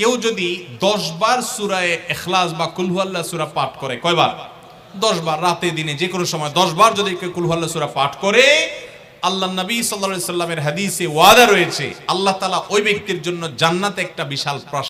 কেউ যদি দশবার সুরায় এখলাস বা কুলহুয়াল্লা সুরা পাঠ করে কয়বার দশবার রাতে দিনে যে কোনো সময় দশবার যদি কেউ কুলহুয়াল্লা সুরা পাঠ করে আল্লাহ নবী সাল্লা সাল্লামের হাদিসে ওয়াদা রয়েছে আল্লাহ তালা ওই ব্যক্তির জন্য জান্নাতে একটা বিশাল প্রশ্ন